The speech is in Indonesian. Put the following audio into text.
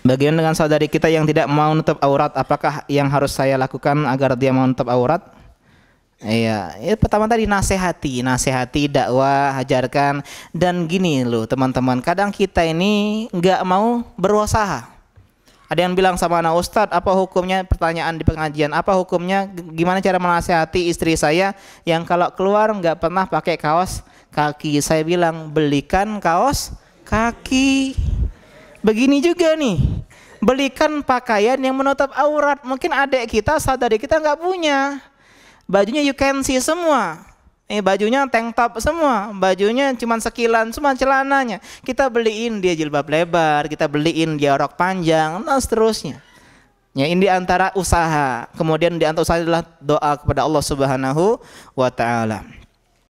Bagaimana dengan saudari kita yang tidak mau nutup aurat? Apakah yang harus saya lakukan agar dia mau nutup aurat? Iya, ya, pertama tadi nasihati, nasihati, dakwah, ajarkan dan gini loh teman-teman. Kadang kita ini nggak mau berusaha. Ada yang bilang sama anak ustadz, apa hukumnya pertanyaan di pengajian? Apa hukumnya? Gimana cara menasehati istri saya yang kalau keluar nggak pernah pakai kaos kaki? Saya bilang belikan kaos kaki Begini juga nih, belikan pakaian yang menutup aurat. Mungkin adik kita, saudari kita nggak punya. Bajunya you can see semua. Eh, bajunya tank top semua, bajunya cuma sekilan semua celananya. Kita beliin dia jilbab lebar, kita beliin dia rok panjang, dan seterusnya. Ya, ini antara usaha. Kemudian di antara usaha adalah doa kepada Allah Subhanahu wa taala.